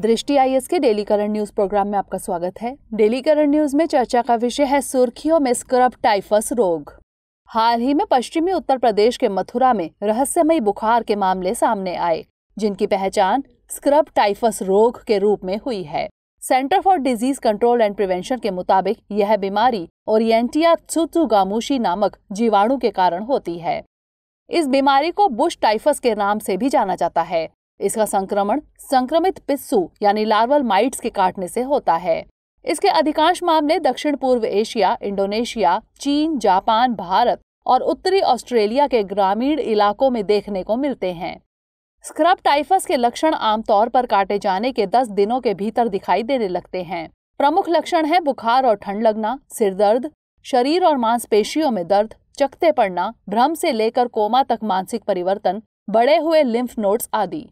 दृष्टि आई के daily current news programme में आपका स्वागत है डेली करंट न्यूज में चर्चा का विषय है सुर्खियों में स्क्रब टाइफस रोग हाल ही में पश्चिमी उत्तर प्रदेश के मथुरा में रहस्यमयी बुखार के मामले सामने आए जिनकी पहचान स्क्रब टाइफस रोग के रूप में हुई है Center for Disease Control and Prevention के मुताबिक यह बीमारी ओरिएंटिया गामुशी नामक जीवाणु के कारण होती है इस बीमारी को बुश टाइफस के नाम से भी जाना जाता है इसका संक्रमण संक्रमित पिस्सू यानी लार्वल माइट्स के काटने से होता है इसके अधिकांश मामले दक्षिण पूर्व एशिया इंडोनेशिया चीन जापान भारत और उत्तरी ऑस्ट्रेलिया के ग्रामीण इलाकों में देखने को मिलते हैं स्क्रब टाइफस के लक्षण आमतौर पर काटे जाने के 10 दिनों के भीतर दिखाई देने लगते हैं प्रमुख लक्षण है बुखार और ठंड लगना सिर दर्द शरीर और मांसपेशियों में दर्द चकते पड़ना भ्रम से लेकर कोमा तक मानसिक परिवर्तन बड़े हुए लिम्फ नोड्स आदि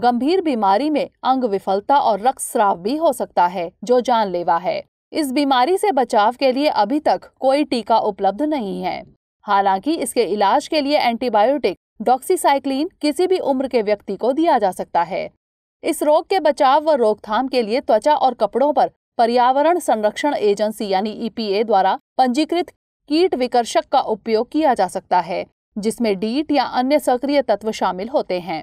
गंभीर बीमारी में अंग विफलता और रक्तस्राव भी हो सकता है जो जानलेवा है इस बीमारी से बचाव के लिए अभी तक कोई टीका उपलब्ध नहीं है हालांकि इसके इलाज के लिए एंटीबायोटिक डॉक्सीसाइक्लिन किसी भी उम्र के व्यक्ति को दिया जा सकता है इस रोग के बचाव व रोकथाम के लिए त्वचा और कपड़ों पर पर्यावरण संरक्षण एजेंसी यानी ईपीए e द्वारा पंजीकृत कीट विकर्षक का उपयोग किया जा सकता है जिसमें डीट या अन्य सक्रिय तत्व शामिल होते हैं